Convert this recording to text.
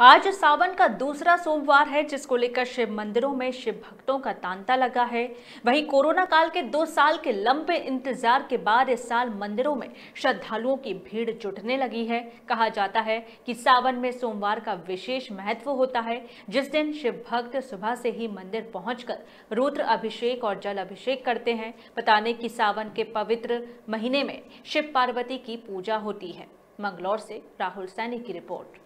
आज सावन का दूसरा सोमवार है जिसको लेकर शिव मंदिरों में शिव भक्तों का तांता लगा है वहीं कोरोना काल के दो साल के लंबे इंतजार के बाद इस साल मंदिरों में श्रद्धालुओं की भीड़ जुटने लगी है कहा जाता है कि सावन में सोमवार का विशेष महत्व होता है जिस दिन शिव भक्त सुबह से ही मंदिर पहुंचकर रुद्र अभिषेक और जल अभिषेक करते हैं बताने की सावन के पवित्र महीने में शिव पार्वती की पूजा होती है मंगलौर से राहुल सैनी की रिपोर्ट